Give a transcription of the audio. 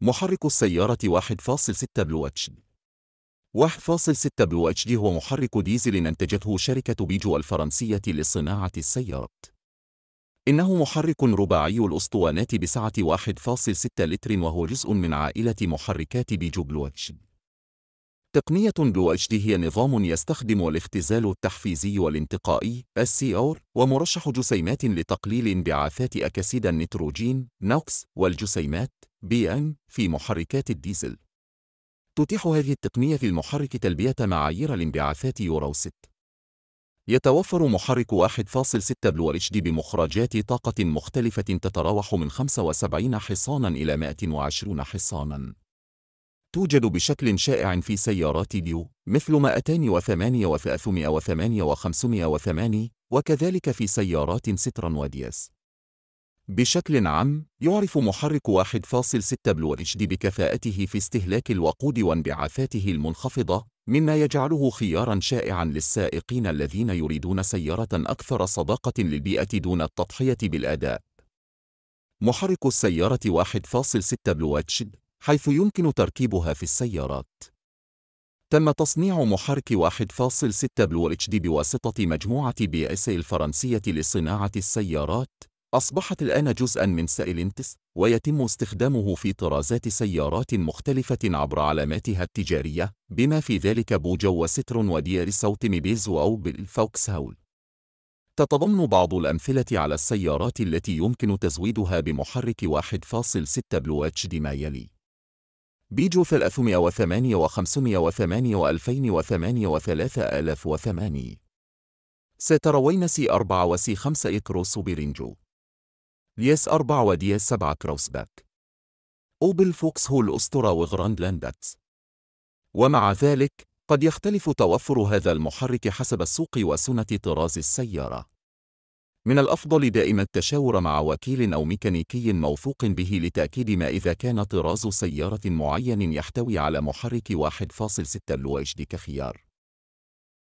محرك السيارة 1.6 بلو اتش 1.6 بلو اتش دي هو محرك ديزل أنتجته شركة بيجو الفرنسية لصناعة السيارات. إنه محرك رباعي الأسطوانات بسعة 1.6 لتر وهو جزء من عائلة محركات بيجو بلو اتش. تقنية بلو اتش دي هي نظام يستخدم الاختزال التحفيزي والانتقائي السي ومرشح جسيمات لتقليل انبعاثات أكسيد النيتروجين نوكس والجسيمات بي ان في محركات الديزل تتيح هذه التقنية في المحرك تلبية معايير الانبعاثات يورو 6 يتوفر محرك 1.6 اتش دي بمخرجات طاقة مختلفة تتراوح من 75 حصاناً إلى 120 حصاناً. توجد بشكل شائع في سيارات ديو مثل 208 و 308 و508 وكذلك في سيارات سترا ودياس. بشكل عام، يعرف محرك 1.6 دي بكفاءته في استهلاك الوقود وانبعاثاته المنخفضة، مما يجعله خياراً شائعاً للسائقين الذين يريدون سيارة أكثر صداقة للبيئة دون التضحية بالأداء. محرك السيارة 1.6 دي حيث يمكن تركيبها في السيارات. تم تصنيع محرك 1.6 بلو اتش دي بواسطة مجموعة بي اس الفرنسية لصناعة السيارات أصبحت الآن جزءا من سائلنتس ويتم استخدامه في طرازات سيارات مختلفة عبر علاماتها التجارية بما في ذلك بوجو وسترون وديار صوت ميبيز بالفوكس هول تتضمن بعض الأمثلة على السيارات التي يمكن تزويدها بمحرك 1.6 بلو اتش دي ما يلي بيجو 308 و508 و2008 و3008 ستروين سي 4 وسي 5 إكروس برينجو دي اس 4 ودي اس 7 كروسباك أوبل فوكس هو الأسطورة وغراند لاندكس. ومع ذلك قد يختلف توفر هذا المحرك حسب السوق وسنة طراز السيارة من الأفضل دائما التشاور مع وكيل أو ميكانيكي موثوق به لتأكيد ما إذا كان طراز سيارة معين يحتوي على محرك 1.6 لو دي كخيار